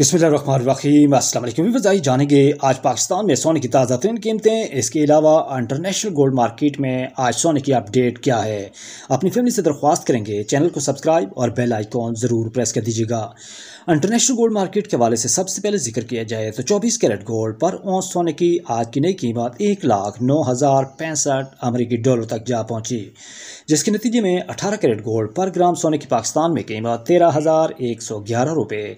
बिस्मिल्लाम असलम जानेंगे आज पाकिस्तान में सोने की ताज़ा तरीन कीमतें इसके अलावा इंटरनेशनल गोल्ड मार्केट में आज सोने की अपडेट क्या है अपनी फैमिली से दरख्वास्त करेंगे चैनल को सब्सक्राइब और बेल आइकॉन ज़रूर प्रेस कर दीजिएगा इंटरनेशनल गोल्ड मार्केट के हवाले से सबसे पहले जिक्र किया जाए तो चौबीस कैरेट गोल्ड पर औंस सोने की आज की नई कीमत एक लाख नौ हज़ार पैंसठ अमरीकी डॉलर तक जा पहुँची जिसके नतीजे में अठारह कैरेट गोल्ड पर ग्राम सोने की पाकिस्तान में कीमत तेरह हज़ार एक सौ ग्यारह रुपये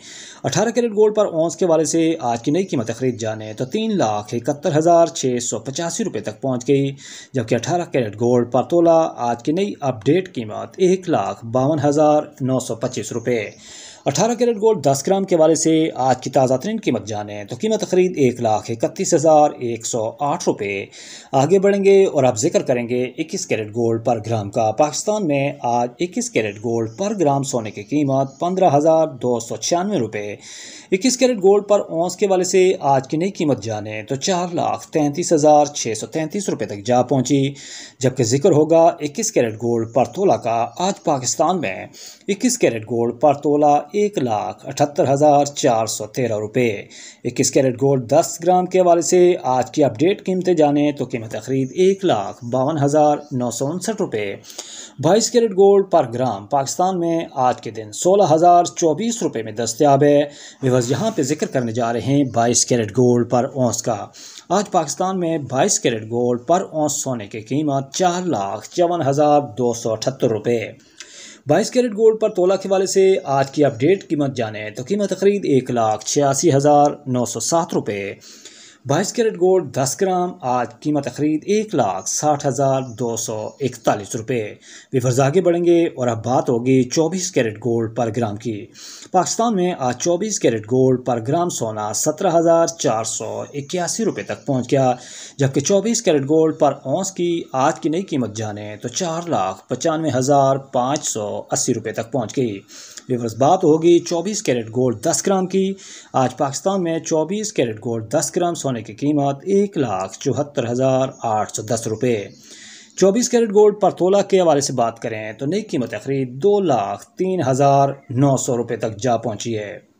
अठारह कैरेट मार्केट गोल्ड पर औंस के वाले से आज की नई कीमत खरीद जाने तो तीन लाख इकहत्तर हज़ार छः सौ पचासी रुपये तक पहुंच गई जबकि अठारह कैरेट गोल्ड पर तोला आज की नई अपडेट कीमत एक लाख बावन हज़ार नौ सौ पच्चीस रुपये अठारह कैरेट गोल्ड दस ग्राम के वाले से आज की ताज़ा तरीन कीमत जाने तो कीमत खरीद एक लाख इकतीस हज़ार एक सौ आठ रुपये आगे बढ़ेंगे और अब जिक्र करेंगे इक्कीस कैरेट गोल्ड पर ग्राम का पाकिस्तान में आज इक्कीस कैरेट गोल्ड पर ग्राम सोने की कीमत पंद्रह हज़ार दो सौ छियानवे रुपये इक्कीस कैरेट गोल्ड पर ओंस के वाले से आज की नई कीमत जाने तो चार लाख तैंतीस हज़ार छः सौ तैंतीस रुपये तक जा पहुंची जबकि जिक्र होगा इक्कीस कैरेट गोल्ड पर तोला का आज पाकिस्तान में इक्कीस कैरेट गोल्ड पर तोला एक लाख अठहत्तर हज़ार चार सौ तेरह रुपये इक्कीस कैरेट गोल्ड दस ग्राम के हवाले से आज की अपडेट कीमतें जाने तो कीमत खरीद एक लाख बावन हज़ार नौ सौ उनसठ रुपये बाईस कैरेट गोल्ड पर ग्राम पाकिस्तान में आज के दिन सोलह हज़ार चौबीस रुपये में दस्तियाब है आज यहाँ पे जिक्र करने जा रहे हैं 22 कैरेट गोल्ड पर औंस का आज पाकिस्तान में 22 कैरेट गोल्ड पर औंस सोने की कीमत चार लाख चौवन हज़ार दो सौ अठहत्तर रुपये बाईस कैरेट गोल्ड पर तोला के वाले से आज की अपडेट कीमत जाने तो कीमत तकरीब एक लाख छियासी हज़ार नौ सौ सात रुपये बाईस कैरेट गोल्ड दस ग्राम आज कीमत खरीद एक लाख साठ हज़ार दो सौ इकतालीस रुपये विफर्स आगे बढ़ेंगे और अब बात होगी चौबीस कैरेट गोल्ड पर ग्राम की पाकिस्तान में आज चौबीस कैरेट गोल्ड पर ग्राम सोना सत्रह हज़ार चार सौ इक्यासी रुपये तक पहुँच गया जबकि चौबीस कैरेट गोल्ड पर औंस की आज की नई कीमत जाने तो चार लाख पचानवे हज़ार पाँच सौ अस्सी रुपये तक पहुँच गई विवर्स बात होगी 24 कैरेट गोल्ड 10 ग्राम की आज पाकिस्तान में 24 कैरेट गोल्ड 10 ग्राम सोने की कीमत एक लाख चौहत्तर हज़ार आठ सौ दस रुपये चौबीस कैरेट गोल्ड पर तोला के हवाले से बात करें तो नई कीमत खरीद दो लाख तीन हज़ार नौ सौ रुपये तक जा पहुँची है